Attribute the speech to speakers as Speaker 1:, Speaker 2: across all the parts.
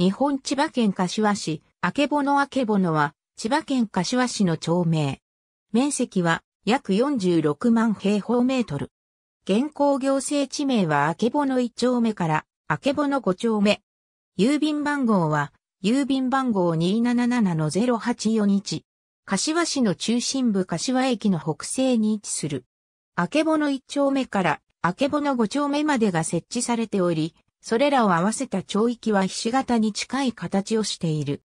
Speaker 1: 日本千葉県柏市、あけぼのあけぼのは、千葉県柏市の町名。面積は約46万平方メートル。現行行政地名はあけぼの1丁目からあけぼの5丁目。郵便番号は郵便番号277-0841。柏市の中心部柏駅の北西に位置する。あけぼの1丁目からあけぼの5丁目までが設置されており、それらを合わせた町域はひし形に近い形をしている。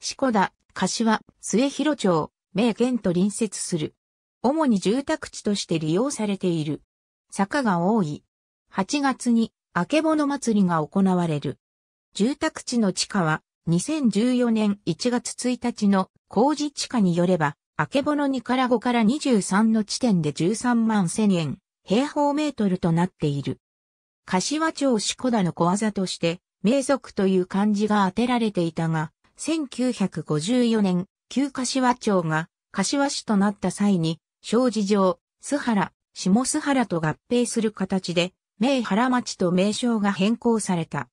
Speaker 1: 四股田、柏、末広町、名県と隣接する。主に住宅地として利用されている。坂が多い。8月に、あけぼの祭りが行われる。住宅地の地下は、2014年1月1日の工事地下によれば、あけぼの2から5から23の地点で13万1000円、平方メートルとなっている。柏町志古田の小技として、名族という漢字が当てられていたが、1954年、旧柏町が柏市となった際に、小事上、須原、下須原と合併する形で、名原町と名称が変更された。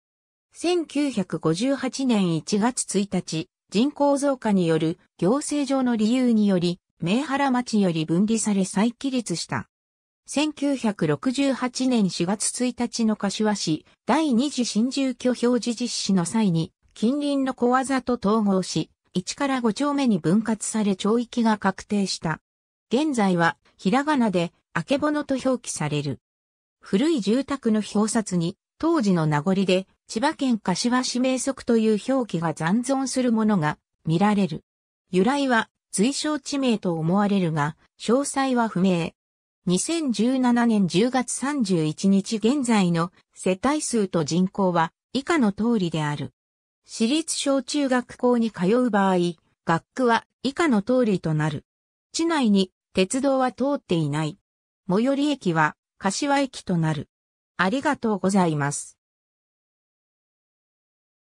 Speaker 1: 1958年1月1日、人口増加による行政上の理由により、名原町より分離され再起立した。1968年4月1日の柏市第二次新住居表示実施の際に近隣の小技と統合し、1から5丁目に分割され町域が確定した。現在はひらがなであけぼのと表記される。古い住宅の表札に当時の名残で千葉県柏市名則という表記が残存するものが見られる。由来は随称地名と思われるが、詳細は不明。2017年10月31日現在の世帯数と人口は以下の通りである。私立小中学校に通う場合、学区は以下の通りとなる。地内に鉄道は通っていない。最寄り駅は柏駅となる。ありがとうございます。